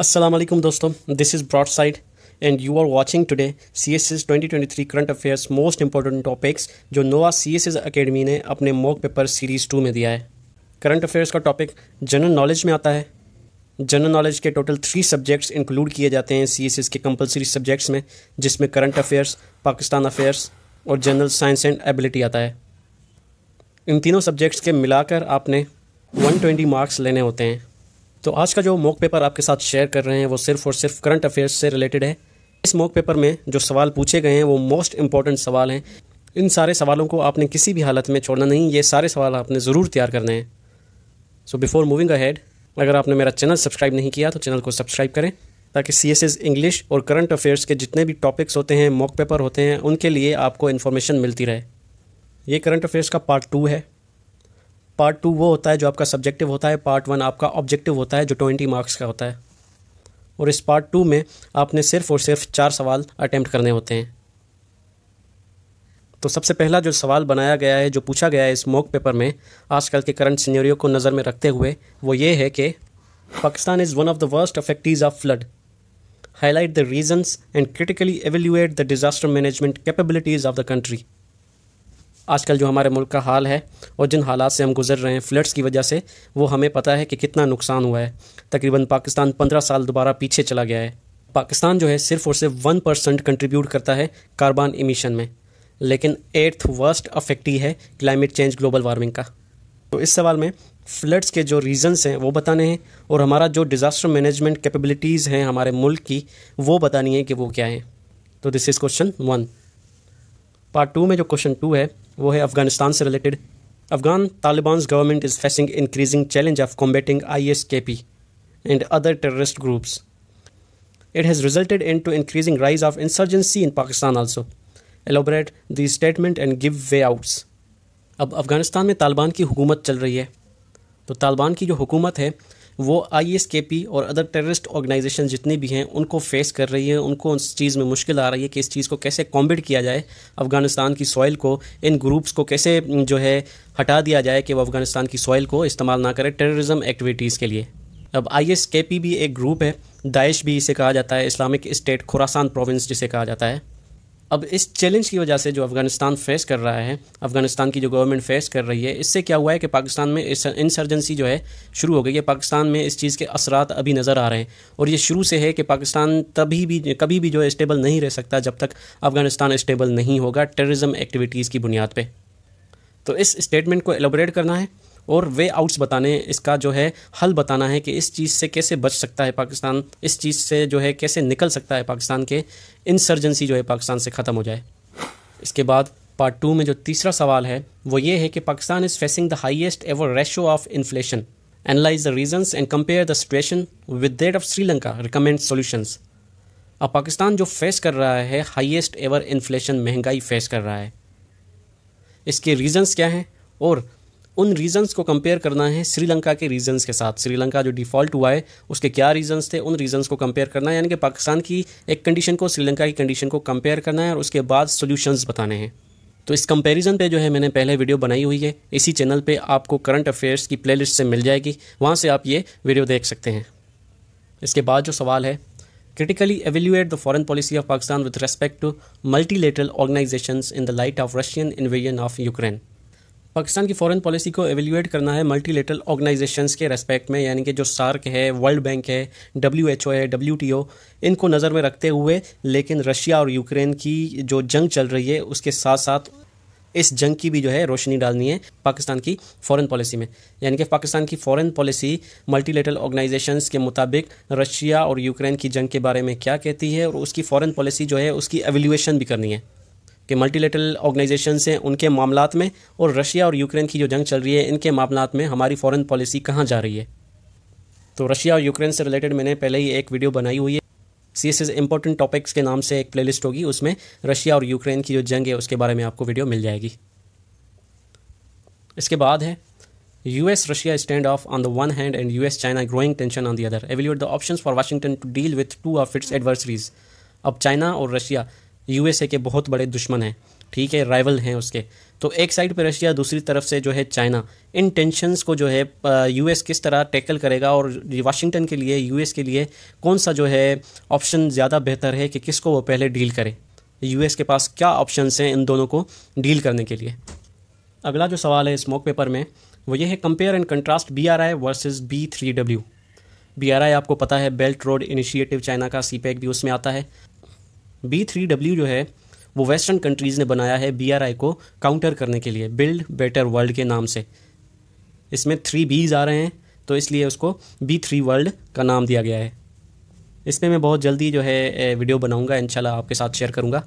असलम दोस्तों this is broad side and you are watching today C S S twenty twenty three current affairs most important topics जो Nova C S S academy ने अपने mock paper series two में दिया है current affairs का topic general knowledge में आता है जनरल नॉलेज के टोटल थ्री सब्जेक्ट्स इंक्लूड किए जाते हैं सी एस एस के कंपलसरी सब्जेक्ट्स में जिसमें करंट अफेयर्स पाकिस्तान अफेयर्स और जनरल साइंस एंड एबिलिटी आता है इन तीनों सब्जेक्ट्स के मिलाकर आपने वन ट्वेंटी मार्क्स लेने होते हैं तो आज का जो मॉक पेपर आपके साथ शेयर कर रहे हैं वो सिर्फ और सिर्फ करंट अफेयर्स से रिलेटेड है इस मॉक पेपर में जो सवाल पूछे गए हैं वो मोस्ट इंपॉर्टेंट सवाल हैं इन सारे सवालों को आपने किसी भी हालत में छोड़ना नहीं ये सारे सवाल आपने ज़रूर तैयार करने हैं सो बिफोर मूविंग अहेड अगर आपने मेरा चैनल सब्सक्राइब नहीं किया तो चैनल को सब्सक्राइब करें ताकि सी एस इंग्लिश और करंट अफेयर्स के जितने भी टॉपिक्स होते हैं मॉक पेपर होते हैं उनके लिए आपको इन्फॉर्मेशन मिलती रहे ये करंट अफेयर्स का पार्ट टू है पार्ट टू वो होता है जो आपका सब्जेक्टिव होता है पार्ट वन आपका ऑब्जेक्टिव होता है जो ट्वेंटी मार्क्स का होता है और इस पार्ट टू में आपने सिर्फ और सिर्फ चार सवाल अटैम्प्ट करने होते हैं तो सबसे पहला जो सवाल बनाया गया है जो पूछा गया है इस मॉक पेपर में आजकल के करंट सीनियरियो को नज़र में रखते हुए वो ये है कि Pakistan is one of the worst affectees of flood highlight the reasons and critically evaluate the disaster management capabilities of the country आजकल जो हमारे मुल्क का हाल है और जिन हालात से हम गुजर रहे हैं फ्लड्स की वजह से वो हमें पता है कि कितना नुकसान हुआ है तकरीबन पाकिस्तान पंद्रह साल दोबारा पीछे चला गया है पाकिस्तान जो है सिर्फ और सिर्फ वन परसेंट कंट्रीब्यूट करता है कार्बन इमिशन में लेकिन एट्थ वर्स्ट अफेक्टी है क्लाइमेट चेंज ग्लोबल वार्मिंग का तो इस सवाल में फ्लड्स के जो रीजंस हैं वो बताने हैं और हमारा जो डिज़ास्टर मैनेजमेंट कैपेबिलिटीज़ हैं हमारे मुल्क की वो बतानी है कि वो क्या है तो this is question one part two में जो क्वेश्चन टू है वो है अफगानिस्तान से related Afghan Taliban government is facing increasing challenge of combating I S K P and other terrorist groups has resulted in to increasing rise of insurgency in Pakistan also elaborate the statement and give way outs अब अफ़गानिस्तान में तालिबान की हुकूमत चल रही है तो तालिबान की जो हुकूमत है वो आई एस के पी और अदर टेररिस्ट ऑर्गेनाइजेशन जितनी भी हैं उनको फेस कर रही है उनको उस चीज़ में मुश्किल आ रही है कि इस चीज़ को कैसे कॉम्बिट किया जाए अफ़गानिस्तान की सॉइल को इन ग्रुप्स को कैसे जो है हटा दिया जाए कि वो अफ़गानिस्तान की सॉइल को इस्तेमाल ना करें टेररिज्म एक्टिविटीज़ के लिए अब आई एस के पी भी एक ग्रुप है दाइश भी इसे कहा जाता है इस्लामिक स्टेट खुरासान प्रोविंस जिसे कहा जाता है अब इस चैलेंज की वजह से जो अफगानिस्तान फेस कर रहा है अफगानिस्तान की जो गवर्नमेंट फेस कर रही है इससे क्या हुआ है कि पाकिस्तान में इंसर्जेंसी जो है शुरू हो गई है पाकिस्तान में इस चीज़ के असरात अभी नज़र आ रहे हैं और ये शुरू से है कि पाकिस्तान तभी भी कभी भी जो है स्टेबल नहीं रह सकता जब तक अफगानिस्तान स्टेबल नहीं होगा टेररिज्म एक्टिविटीज़ की बुनियाद पर तो इस स्टेटमेंट को एलोबरेट करना है और वे आउट्स बताने इसका जो है हल बताना है कि इस चीज़ से कैसे बच सकता है पाकिस्तान इस चीज़ से जो है कैसे निकल सकता है पाकिस्तान के इंसर्जेंसी जो है पाकिस्तान से ख़त्म हो जाए इसके बाद पार्ट टू में जो तीसरा सवाल है वो ये है कि Pakistan is facing the highest ever ratio of inflation analyse the reasons and compare the situation with that of Sri Lanka recommend solutions अब पाकिस्तान जो फेस कर रहा है हाइएस्ट एवर इन्फ्लेशन महंगाई फेस कर रहा है इसके रीज़न्स क्या हैं और उन रीजंस को कंपेयर करना है श्रीलंका के रीजंस के साथ श्रीलंका जो डिफॉल्ट हुआ है उसके क्या रीजंस थे उन रीजंस को कंपेयर करना है यानी कि पाकिस्तान की एक कंडीशन को श्रीलंका की कंडीशन को कंपेयर करना है और उसके बाद सोल्यूशंस बताने हैं तो इस कंपैरिजन पे जो है मैंने पहले वीडियो बनाई हुई है इसी चैनल पे आपको करंट अफेयर्स की प्लेलिस्ट से मिल जाएगी वहाँ से आप ये वीडियो देख सकते हैं इसके बाद जो सवाल है critically evaluate the foreign policy of Pakistan with respect to multilateral organizations in the light of Russian invasion of Ukraine. Pakistan की फॉरेन पॉलिसी को एवेल्यूएट करना है मल्टीलेटरल ऑर्गेनाइजेशंस के रेस्पेक्ट में यानी कि जो सार्क है वर्ल्ड बैंक है डब्ल्यू एच ओ है डब्ल्यू टी ओ इनको नज़र में रखते हुए लेकिन रशिया और यूक्रेन की जो जंग चल रही है उसके साथ साथ इस जंग की भी जो है रोशनी डालनी है पाकिस्तान की फॉरेन पॉलिसी में यानी कि पाकिस्तान की फॉरेन पॉलिसी मल्टीलेटरल ऑर्गेनाइजेशंस के मुताबिक रशिया और यूक्रेन की जंग के बारे में क्या कहती है और उसकी फॉरेन पॉलिसी जो है उसकी एवेल्यूएशन भी करनी है कि मल्टीलेटरल ऑर्गेनाइजेशन हैं उनके मामला में और रशिया और यूक्रेन की जो जंग चल रही है इनके मामला में हमारी फ़ॉरन पॉलिसी कहाँ जा रही है तो रशिया और यूक्रेन से रिलेटेड मैंने पहले ही एक वीडियो बनाई हुई है सी एस इंपॉर्टेंट टॉपिक्स के नाम से एक प्लेलिस्ट होगी उसमें रशिया और यूक्रेन की जो जंग है उसके बारे में आपको वीडियो मिल जाएगी इसके बाद है US Russia standoff on the one hand and US China growing tension on the other evaluate the option for Washington to deal with two of its adversaries अब चाइना और रशिया यूएसए के बहुत बड़े दुश्मन हैं ठीक है राइवल हैं उसके तो एक साइड पर रशिया दूसरी तरफ से जो है चाइना इन टेंशनस को जो है यूएस किस तरह टैकल करेगा और वाशिंगटन के लिए यूएस के लिए कौन सा जो है ऑप्शन ज़्यादा बेहतर है कि किसको वो पहले डील करे यूएस के पास क्या ऑप्शंस हैं इन दोनों को डील करने के लिए अगला जो सवाल है इस मॉक पेपर में वो ये है compare and contrast B R I versus B three W B R I आपको पता है बेल्ट रोड इनिशिएटिव चाइना का सी पैक e e भी उसमें आता है बी थ्री डब्ल्यू जो है वो वेस्टर्न कंट्रीज़ ने बनाया है बी आर आई को काउंटर करने के लिए बिल्ड बेटर वर्ल्ड के नाम से इसमें थ्री बीज आ रहे हैं तो इसलिए उसको बी थ्री वर्ल्ड का नाम दिया गया है इसमें मैं बहुत जल्दी जो है वीडियो बनाऊँगा इनशाला आपके साथ शेयर करूँगा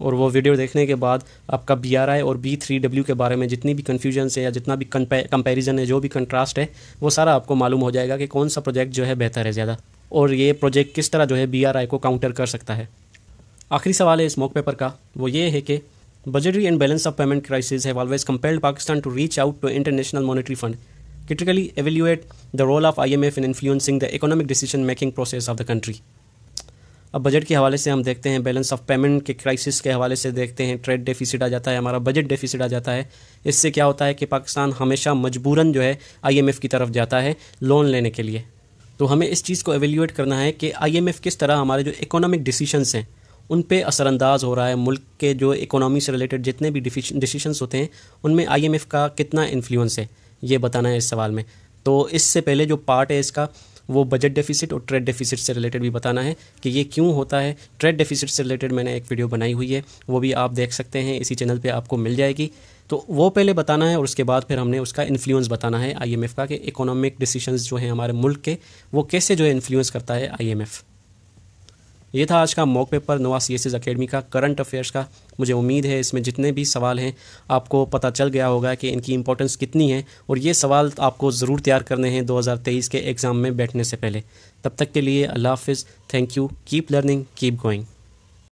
और वो वीडियो देखने के बाद आपका बी आर आई और बी थ्री डब्ल्यू के बारे में जितनी भी कन्फ्यूजन है या जितना भी कंपेरिजन है जो भी कंट्रास्ट है वो सारा आपको मालूम हो जाएगा कि कौन सा प्रोजेक्ट जो है बेहतर है ज़्यादा और ये प्रोजेक्ट किस तरह जो है बी आर आई को काउंटर कर सकता है आखिरी सवाल है इस मॉक पेपर का वो ये है कि budgetary and balance of payment crisis have always compelled Pakistan to reach out to international monetary fund critically evaluate the role of I M F in influencing the economic decision making process of the country अब budget के हवाले से हम देखते हैं balance of payment के crisis के हवाले से देखते हैं ट्रेड डेफिसिट आ जाता है हमारा बजट डेफिसिट आ जाता है इससे क्या होता है कि पाकिस्तान हमेशा मजबूरन जो है आई एम एफ़ की तरफ जाता है लोन लेने के लिए तो हमें इस चीज़ को एवेल्यूएट करना है कि आई एम एफ किस तरह हमारे जो इकोनॉमिक डिसीशंस हैं उन पर असरअंदाज हो रहा है मुल्क के जो इकोनॉमी से रिलेटेड जितने भी डिसीशंस होते हैं उनमें आईएमएफ का कितना इन्फ्लुएंस है ये बताना है इस सवाल में तो इससे पहले जो पार्ट है इसका वो बजट डेफिसिट और ट्रेड डेफिसिट से रिलेटेड भी बताना है कि ये क्यों होता है ट्रेड डेफिसिट से रिलेटेड मैंने एक वीडियो बनाई हुई है वो भी आप देख सकते हैं इसी चैनल पे आपको मिल जाएगी तो वो पहले बताना है और उसके बाद फिर हमने उसका इन्फ्लुएंस बताना है आईएमएफ का कि इकोनॉमिक डिसीशन जो हैं हमारे मुल्क के वो कैसे जो है इन्फ्लुएंस करता है आईएमएफ ये था आज का mock paper Nova C S academy का करंट अफेयर्स का मुझे उम्मीद है इसमें जितने भी सवाल हैं आपको पता चल गया होगा कि इनकी इंपॉर्टेंस कितनी है और ये सवाल आपको ज़रूर तैयार करने हैं 2023 के एग्ज़ाम में बैठने से पहले तब तक के लिए अल्लाह हाफिज़ thank you keep learning keep going